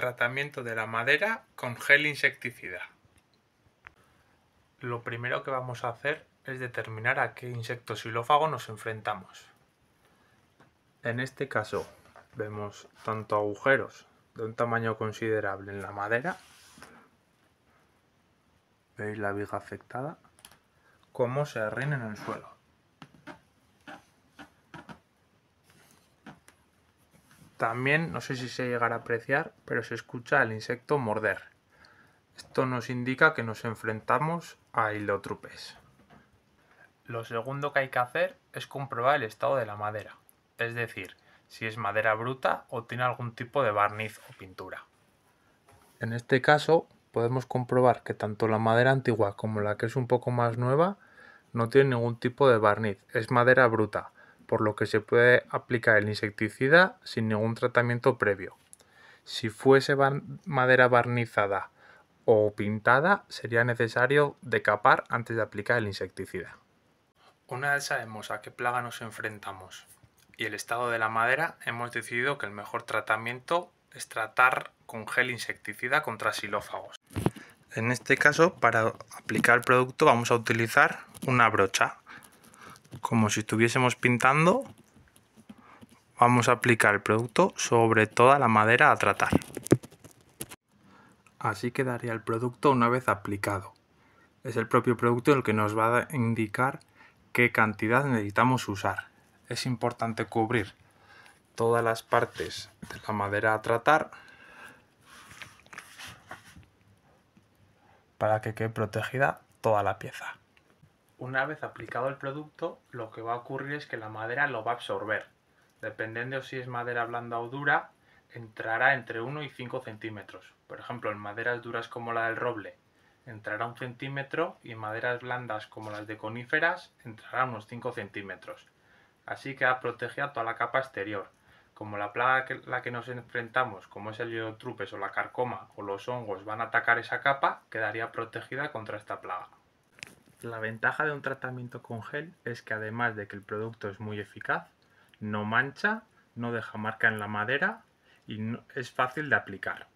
tratamiento de la madera con gel insecticida. Lo primero que vamos a hacer es determinar a qué insecto xilófago nos enfrentamos. En este caso vemos tanto agujeros de un tamaño considerable en la madera, veis la viga afectada, como se arruina en el suelo. También, no sé si se llegará a apreciar, pero se escucha al insecto morder. Esto nos indica que nos enfrentamos a hilotrupes. Lo segundo que hay que hacer es comprobar el estado de la madera, es decir, si es madera bruta o tiene algún tipo de barniz o pintura. En este caso, podemos comprobar que tanto la madera antigua como la que es un poco más nueva no tiene ningún tipo de barniz, es madera bruta por lo que se puede aplicar el insecticida sin ningún tratamiento previo. Si fuese madera barnizada o pintada, sería necesario decapar antes de aplicar el insecticida. Una vez sabemos a qué plaga nos enfrentamos y el estado de la madera, hemos decidido que el mejor tratamiento es tratar con gel insecticida contra xilófagos. En este caso, para aplicar el producto vamos a utilizar una brocha como si estuviésemos pintando, vamos a aplicar el producto sobre toda la madera a tratar. Así quedaría el producto una vez aplicado. Es el propio producto el que nos va a indicar qué cantidad necesitamos usar. Es importante cubrir todas las partes de la madera a tratar para que quede protegida toda la pieza una vez aplicado el producto, lo que va a ocurrir es que la madera lo va a absorber. Dependiendo si es madera blanda o dura, entrará entre 1 y 5 centímetros. Por ejemplo, en maderas duras como la del roble, entrará un centímetro y en maderas blandas como las de coníferas, entrará unos 5 centímetros. Así queda protegida toda la capa exterior. Como la plaga a la que nos enfrentamos, como es el yodotrupes o la carcoma o los hongos, van a atacar esa capa, quedaría protegida contra esta plaga. La ventaja de un tratamiento con gel es que además de que el producto es muy eficaz, no mancha, no deja marca en la madera y es fácil de aplicar.